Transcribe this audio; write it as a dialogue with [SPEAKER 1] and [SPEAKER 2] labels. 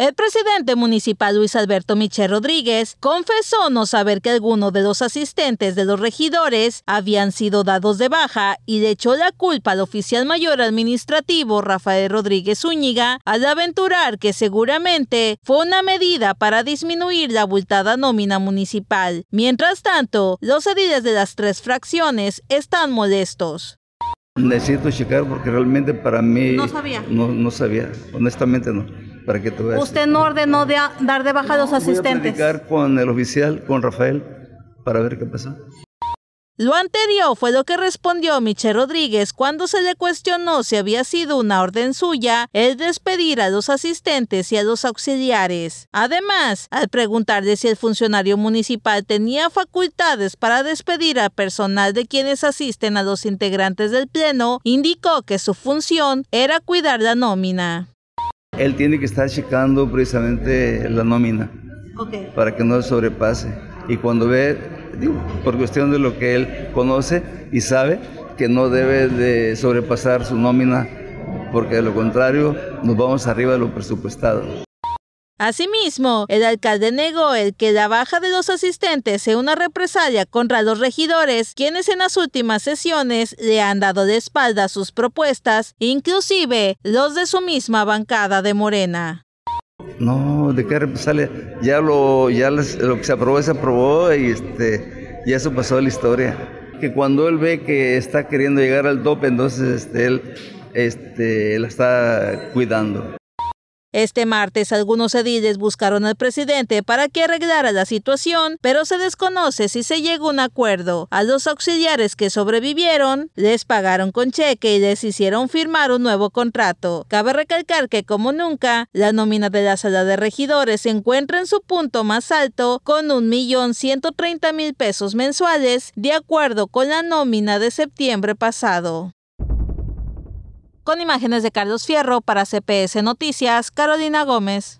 [SPEAKER 1] El presidente municipal Luis Alberto Michel Rodríguez confesó no saber que alguno de los asistentes de los regidores habían sido dados de baja y le echó la culpa al oficial mayor administrativo Rafael Rodríguez Zúñiga al aventurar que seguramente fue una medida para disminuir la abultada nómina municipal. Mientras tanto, los ediles de las tres fracciones están molestos.
[SPEAKER 2] Necesito checar porque realmente para mí... No sabía. no sabía, honestamente no. Usted
[SPEAKER 1] no ordenó dar de baja a los asistentes.
[SPEAKER 2] con el oficial, con Rafael, para ver qué pasó.
[SPEAKER 1] Lo anterior fue lo que respondió Michel Rodríguez cuando se le cuestionó si había sido una orden suya el despedir a los asistentes y a los auxiliares. Además, al preguntarle si el funcionario municipal tenía facultades para despedir a personal de quienes asisten a los integrantes del Pleno, indicó que su función era cuidar la nómina
[SPEAKER 2] él tiene que estar checando precisamente la nómina para que no sobrepase. Y cuando ve, por cuestión de lo que él conoce y sabe, que no debe de sobrepasar su nómina, porque de lo contrario nos vamos arriba de lo presupuestado.
[SPEAKER 1] Asimismo, el alcalde negó el que la baja de los asistentes sea una represalia contra los regidores, quienes en las últimas sesiones le han dado de espalda sus propuestas, inclusive los de su misma bancada de Morena.
[SPEAKER 2] No, de qué represalia, ya lo, ya lo que se aprobó se aprobó y este, ya eso pasó la historia. Que cuando él ve que está queriendo llegar al tope, entonces este, él este, la está cuidando.
[SPEAKER 1] Este martes algunos ediles buscaron al presidente para que arreglara la situación, pero se desconoce si se llegó a un acuerdo. A los auxiliares que sobrevivieron les pagaron con cheque y les hicieron firmar un nuevo contrato. Cabe recalcar que como nunca, la nómina de la sala de regidores se encuentra en su punto más alto con 1.130.000 pesos mensuales de acuerdo con la nómina de septiembre pasado. Con imágenes de Carlos Fierro para CPS Noticias, Carolina Gómez.